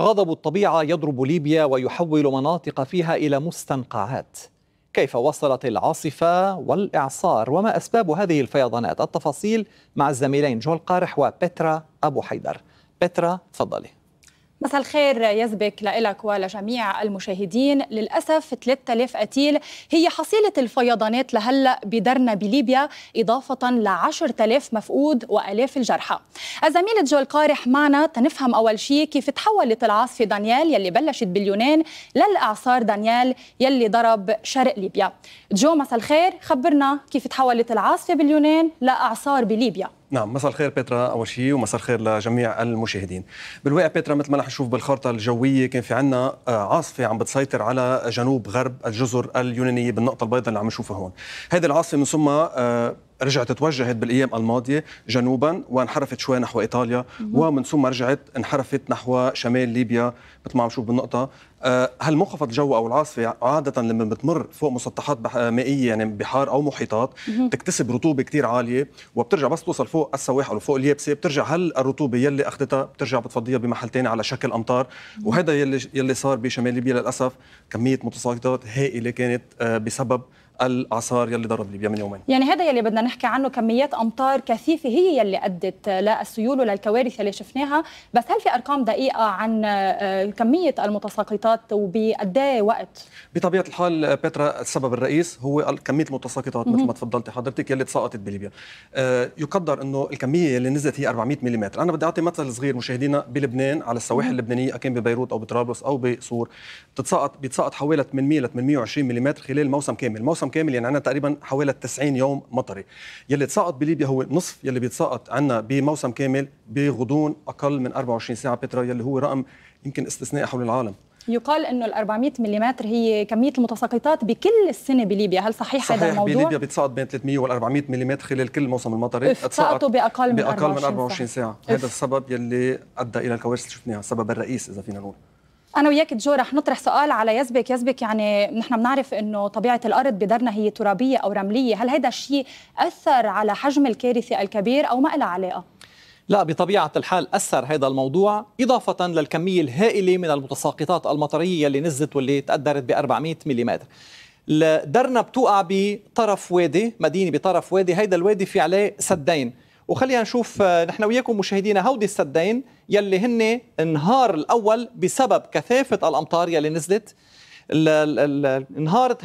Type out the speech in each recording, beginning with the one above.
غضب الطبيعه يضرب ليبيا ويحول مناطق فيها الى مستنقعات كيف وصلت العاصفه والاعصار وما اسباب هذه الفيضانات التفاصيل مع الزميلين جول قارح وبترا ابو حيدر بترا تفضلي مساء الخير يزبك لك ولجميع المشاهدين للأسف 3000 قتيل هي حصيلة الفيضانات لهلأ بدرنا بليبيا إضافة ل 10000 مفقود وألاف الجرحى الزميلة جو القارح معنا تنفهم أول شيء كيف تحولت العاصفة دانيال يلي بلشت باليونان للإعصار دانيال يلي ضرب شرق ليبيا جو مساء الخير خبرنا كيف تحولت العاصفة باليونان لإعصار بليبيا نعم مساء الخير بيترا اول شيء ومساء الخير لجميع المشاهدين بالواقع بيترا مثل ما رح نشوف بالخارطه الجويه كان في عنا آه، عاصفه عم بتسيطر على جنوب غرب الجزر اليونانيه بالنقطه البيضاء اللي عم نشوفها هون هذه العاصفه من ثم آه، رجعت توجهت بالايام الماضيه جنوبا وانحرفت شوي نحو ايطاليا ومن ثم رجعت انحرفت نحو شمال ليبيا مثل ما عم شوف بالنقطه آه، هل منخفض الجو او العاصفه عاده لما بتمر فوق مسطحات مائيه يعني بحار او محيطات بتكتسب رطوبه كثير عاليه وبترجع بس توصل فوق السواحل وفوق اليابسه بترجع هل الرطوبه يلي اخذتها بترجع بتفضيها بمحل ثاني على شكل امطار وهذا يلي يلي صار بشمال ليبيا للاسف كميه متساقطات هائله كانت آه، بسبب الاعصار يلي ضرب ليبيا من يومين يعني هذا يلي بدنا نحكي عنه كميات امطار كثيفه هي يلي ادت للسيول وللكوارث اللي شفناها بس هل في ارقام دقيقه عن آه، كميه المتساقطات وبقد وقت بطبيعه الحال آه، بترا السبب الرئيس هو كميه المتساقطات مثل ما تفضلتي حضرتك يلي تساقطت بليبيا آه، يقدر انه الكميه اللي نزلت هي 400 ملم انا بدي اعطي مثل صغير مشاهدينا بلبنان على السواحل اللبنانيه كان ببيروت او بطرابلس او بسور بتتساقط بيتساقط حوالي 800 ل 820 ملم خلال موسم كامل موسم موسم كامل يعني عندنا تقريبا حوالي 90 يوم مطري يلي تساقط بليبيا هو نصف يلي بيتساقط عندنا بموسم كامل بغضون اقل من 24 ساعه بترا يلي هو رقم يمكن استثنائي حول العالم يقال انه ال 400 ملم هي كميه المتساقطات بكل السنه بليبيا هل صحيح, صحيح هذا الموضوع صحيح بليبيا بتساقط بين 300 و 400 ملم خلال كل موسم المطري تساقطوا باقل من باقل من 24 ساعه, ساعة. هذا السبب يلي ادى الى الكوارث اللي شفناها السبب الرئيس اذا فينا نقول انا وياك جو رح نطرح سؤال على يزبك يزبك يعني نحن بنعرف انه طبيعه الارض بدرنا هي ترابيه او رمليه هل هذا الشيء اثر على حجم الكارثه الكبير او ما لها علاقه لا بطبيعة الحال أثر هذا الموضوع إضافة للكمية الهائلة من المتساقطات المطرية اللي نزلت واللي تقدرت ب 400 ملم درنا بتوقع بطرف وادي مدينة بطرف وادي هيدا الوادي في عليه سدين وخلينا نشوف آه، نحن وياكم مشاهدينا هودي السدين يلي هن النهار الاول بسبب كثافه الامطار يلي نزلت انهارت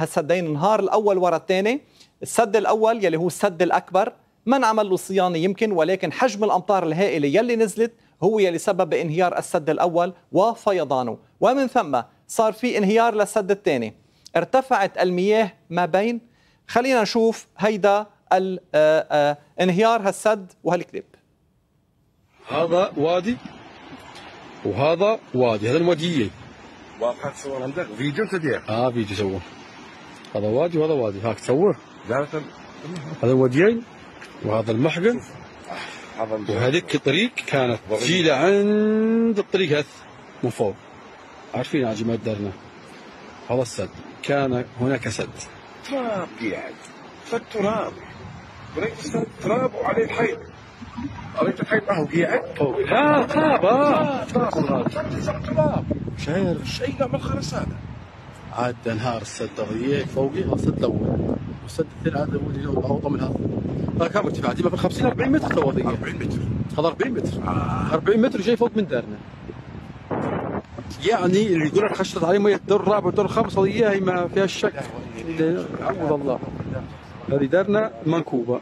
هالسدين النهار الاول ورا الثاني السد الاول يلي هو السد الاكبر ما انعمل له صيانه يمكن ولكن حجم الامطار الهائله يلي نزلت هو يلي سبب انهيار السد الاول وفيضانه ومن ثم صار في انهيار للسد الثاني ارتفعت المياه ما بين خلينا نشوف هيدا انهيار هالسد وهالكذب هذا وادي وهذا وادي هذا الوديين واضحه تصور عندك فيديو تدير اه فيديو سووه هذا وادي وهذا وادي هاك تسووه هذا الوديين وهذا المحقن وهذيك الطريق كانت جيلة لعند الطريق هذا من فوق عارفين عجي ما دارنا هذا السد كان هناك سد تراب قاعد فالتراب ونجلس التراب وعليه الحيض قريت الحيض اهو فوق لا آه. تراب تراب مش عارف مش اي نوع خرس هذا عاد انهار السد ضيق فوقي السد الاول والسد الثاني هذا هو اللي اوطى من هذا كم ارتفاعتي من 50 40 متر تو 40 متر هذا 40 متر 40 آه. متر جاي فوق من دارنا يعني اللي يقول لك خشت عليه ميه الدور الرابع والدور الخامس هي ما فيها شك عوض الله هذه دارنا منكوبه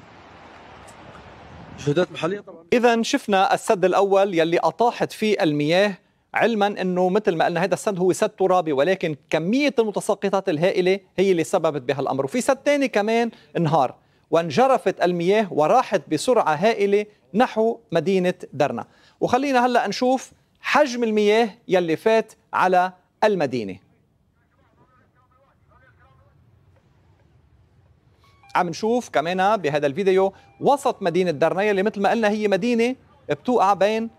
شهادات محليه طبعا اذا شفنا السد الاول يلي اطاحت فيه المياه علما انه مثل ما قلنا هذا السد هو سد ترابي ولكن كميه المتساقطات الهائله هي اللي سببت بهالامر وفي سد ثاني كمان انهار وانجرفت المياه وراحت بسرعه هائله نحو مدينه درنا وخلينا هلا نشوف حجم المياه يلي فات على المدينه عم نشوف كمان بهذا الفيديو وسط مدينه درنيا اللي مثل ما قلنا هي مدينه بتوقع بين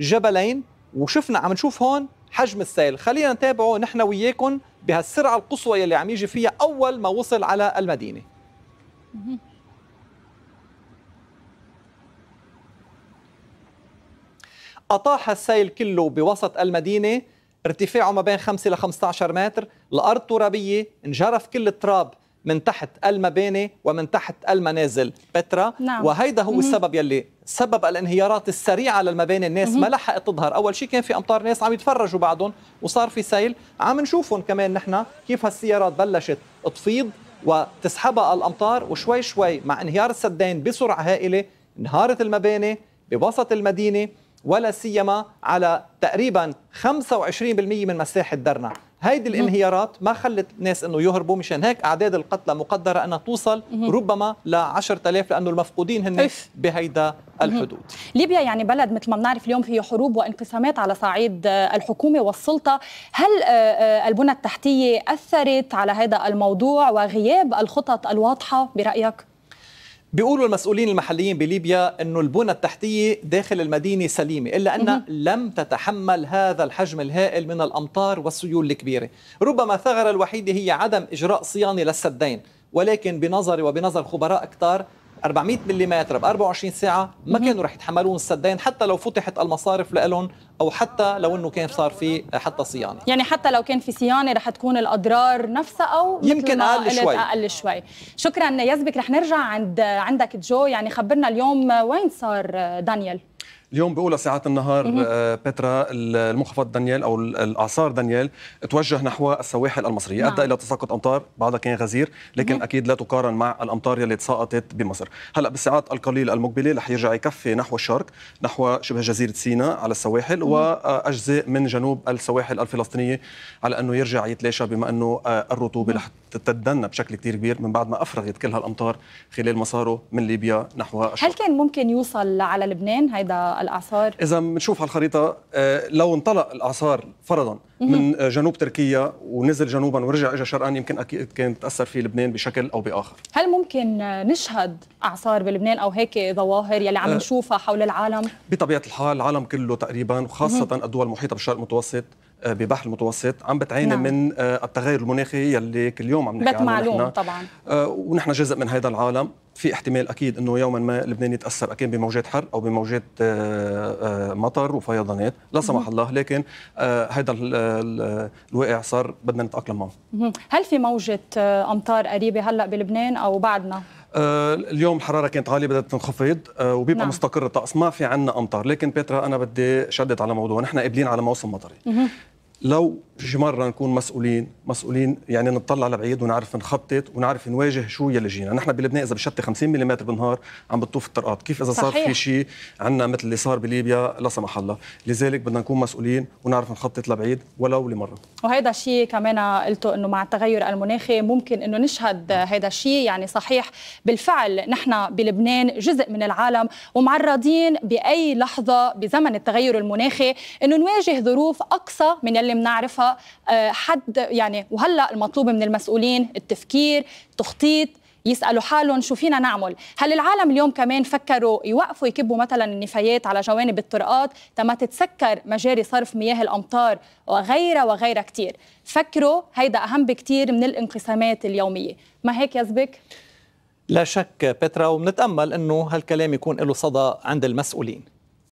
جبلين وشفنا عم نشوف هون حجم السيل خلينا نتابعه نحن وياكم بهالسرعه القصوى يلي عم يجي فيها اول ما وصل على المدينه أطاح السيل كله بوسط المدينة ارتفاعه ما بين 5 ل 15 متر الأرض ترابية انجرف كل التراب من تحت المباني ومن تحت المنازل بترا نعم. وهيدا هو مم. السبب يلي سبب الانهيارات السريعه للمباني الناس مم. ما لحقت تظهر اول شيء كان في امطار ناس عم يتفرجوا بعضهم وصار في سيل عم نشوفهم كمان نحن كيف هالسيارات بلشت تفيض وتسحبها الامطار وشوي شوي مع انهيار السدين بسرعه هائله انهارت المباني بوسط المدينه ولا سيما على تقريبا 25% من مساحه درنا هيدي الانهيارات ما خلت الناس انه يهربوا مشان هيك اعداد القتلى مقدره انها توصل ربما ل 10000 لانه المفقودين هن بهيدا الحدود ليبيا يعني بلد مثل ما بنعرف اليوم فيه حروب وانقسامات على صعيد الحكومه والسلطه هل آه، آه، البنى التحتيه اثرت على هذا الموضوع وغياب الخطط الواضحه برايك بيقولوا المسؤولين المحليين بليبيا أن البنى التحتيه داخل المدينه سليمه الا انها لم تتحمل هذا الحجم الهائل من الامطار والسيول الكبيره ربما ثغرة الوحيده هي عدم اجراء صيانه للسدين ولكن بنظري وبنظر خبراء أكثر 400 ملم ب 24 ساعه ما كانوا رح يتحملون السدين حتى لو فتحت المصارف لهم او حتى لو انه كان صار في حتى صيانه يعني حتى لو كان في صيانه رح تكون الاضرار نفسها او يمكن اقل شوي اقل شوي شكرا يزبك رح نرجع عند عندك جو يعني خبرنا اليوم وين صار دانيال اليوم باولى ساعات النهار آه، بترا المنخفض دانيال او الاعصار دانيال توجه نحو السواحل المصريه نعم. ادى الى تساقط امطار بعضها كان غزير لكن مم. اكيد لا تقارن مع الامطار يلي تساقطت بمصر هلا بالساعات القليله المقبله رح يرجع يكفي نحو الشرق نحو شبه جزيره سيناء على السواحل مم. واجزاء من جنوب السواحل الفلسطينيه على انه يرجع يتلاشى بما انه آه، الرطوبه رح تتدنى بشكل كثير كبير من بعد ما افرغت كل هالامطار خلال مساره من ليبيا نحو الشرق هل كان ممكن يوصل على لبنان هيدا الاعصار اذا بنشوف على الخريطه آه، لو انطلق الاعصار فرضا من آه، جنوب تركيا ونزل جنوبا ورجع اجى شرقا يمكن اكيد كان تاثر فيه لبنان بشكل او باخر هل ممكن نشهد اعصار بلبنان او هيك ظواهر يلي عم آه. نشوفها حول العالم بطبيعه الحال العالم كله تقريبا وخاصه الدول المحيطه بالشرق المتوسط آه، ببحر المتوسط عم بتعاني نعم. من آه، التغير المناخي يلي كل يوم عم نحكي عنه معلوم طبعا آه، ونحن جزء من هذا العالم في احتمال اكيد انه يوما ما لبنان يتاثر اكيد بموجات حر او بموجات مطر وفيضانات لا سمح الله لكن هذا الواقع صار بدنا نتاقلم معه هل في موجه امطار قريبه هلا بلبنان او بعدنا اليوم الحراره كانت عاليه بدها تنخفض وبيبقى نعم. مستقر الطقس ما في عنا امطار لكن بيترا انا بدي شدد على موضوع نحن قابلين على موسم مطري لو شي مره نكون مسؤولين مسؤولين يعني نطلع لبعيد ونعرف نخطط ونعرف نواجه شو يلي جينا نحن بلبنان اذا بشتي 50 ملم بالنهار عم بتطوف الطرقات كيف اذا صار في شيء عندنا مثل اللي صار بليبيا لا سمح الله لذلك بدنا نكون مسؤولين ونعرف نخطط لبعيد ولو لمره وهذا الشيء كمان قلته انه مع التغير المناخي ممكن انه نشهد هذا الشيء يعني صحيح بالفعل نحن بلبنان جزء من العالم ومعرضين باي لحظه بزمن التغير المناخي انه نواجه ظروف اقصى من يلي اللي بنعرفها آه، حد يعني وهلا المطلوب من المسؤولين التفكير تخطيط يسالوا حالهم شو فينا نعمل هل العالم اليوم كمان فكروا يوقفوا يكبوا مثلا النفايات على جوانب الطرقات تما تتسكر مجاري صرف مياه الامطار وغيرها وغيرها كثير فكروا هيدا اهم بكثير من الانقسامات اليوميه ما هيك يزبك لا شك بترا وبنتامل انه هالكلام يكون له صدى عند المسؤولين